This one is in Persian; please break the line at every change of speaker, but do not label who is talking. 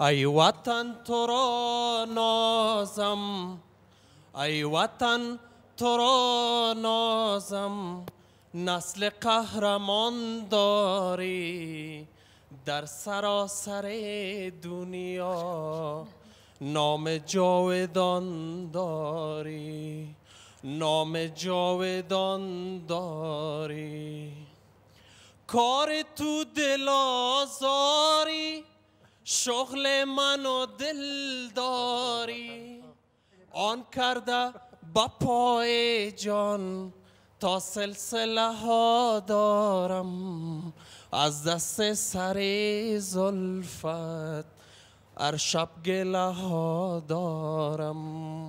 ای وطن تو را نازم ای وطن تو را نازم نسل قهرمان داری در سراسر دنیا نام جاودان داری نام جاودان داری کار تو دل آزاری شغل منو دلداری آن کرده با پای جان تا سلسله ها دارم از دست سر زلفت ار شب گله ها دارم